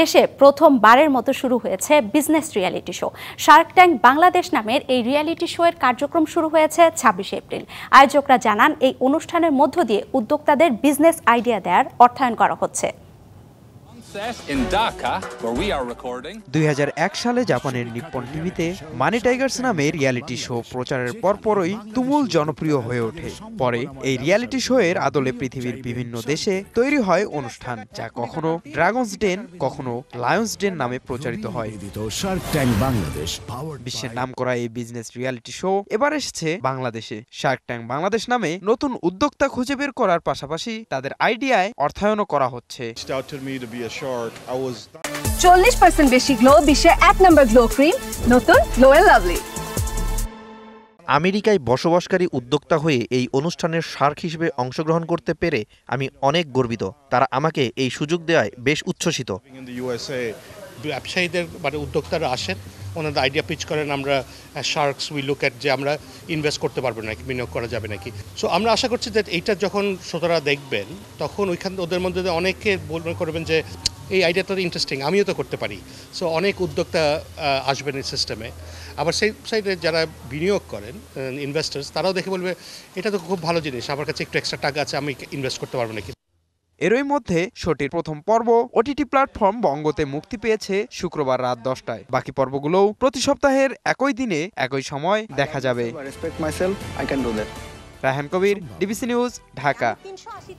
দেশে প্রথমবারের মতো শুরু হয়েছে business reality show Shark Tank Bangladesh নামের এই রিয়ালিটি শো এর কার্যক্রম শুরু হয়েছে ছাব্বিশে এপ্রিল আয়োজকরা জানান এই অনুষ্ঠানের মধ্য দিয়ে উদ্যোক্তাদের বিজনেস আইডিয়া দেওয়ার অর্থায়ন করা হচ্ছে দুই সালে জাপানের নিপ্পন টিভিতে মানি টাইগার্স নামে রিয়ালিটি শো প্রচারের পরপরই তুমুল জনপ্রিয় হয়ে ওঠে পরে এই রিয়ালিটি শো এর আদলে পৃথিবীর বিভিন্ন দেশে তৈরি হয় অনুষ্ঠান যা কখনো ড্রাগনস ডেন কখনো লায়ন্স ডেন নামে প্রচারিত হয় বিশ্বের নাম করা এই বিজনেস রিয়ালিটি শো এবার এসেছে বাংলাদেশে শার্ক ট্যাঙ্ক বাংলাদেশ নামে নতুন উদ্যোক্তা খুঁজে বের করার পাশাপাশি তাদের আইডিয়ায় অর্থায়নও করা হচ্ছে I was. বেশি গ্লো বিশ্বে এক নম্বর গ্লো ক্রিম নতুন গ্লো লাভলি আমেরিকায় বসবাসকারী উদ্যোক্তা হয়ে এই অনুষ্ঠানের সার্ক হিসেবে অংশগ্রহণ করতে পেরে আমি অনেক গর্বিত তারা আমাকে এই সুযোগ দেওয়ায় বেশ উচ্ছ্বসিত ব্যবসায়ীদের মানে উদ্যোক্তারা আসেন ওনাদের আইডিয়া পিচ করেন আমরা শার্কস উই লুক অ্যাট যে আমরা ইনভেস্ট করতে পারবো নাকি বিনিয়োগ করা যাবে নাকি সো আমরা আশা করছি যে এইটা যখন শ্রোতারা দেখবেন তখন ওইখান ওদের মধ্যে অনেকে মনে করবেন যে এই আইডিয়াটা ইন্টারেস্টিং আমিও তো করতে পারি সো অনেক উদ্যোক্তা আসবেন এই সিস্টেমে আবার সেই সাইডে যারা বিনিয়োগ করেন ইনভেস্টার্স তারাও দেখে বলবে এটা তো খুব ভালো জিনিস আমার কাছে একটু এক্সট্রা টাকা আছে আমি ইনভেস্ট করতে পারবো নাকি এরই মধ্যে শোটির প্রথম পর্ব ওটিটি প্ল্যাটফর্ম বঙ্গতে মুক্তি পেয়েছে শুক্রবার রাত দশটায় বাকি পর্বগুলোও প্রতি সপ্তাহের একই দিনে একই সময় দেখা যাবে রাহেন কবির ডিবিসি নিউজ ঢাকা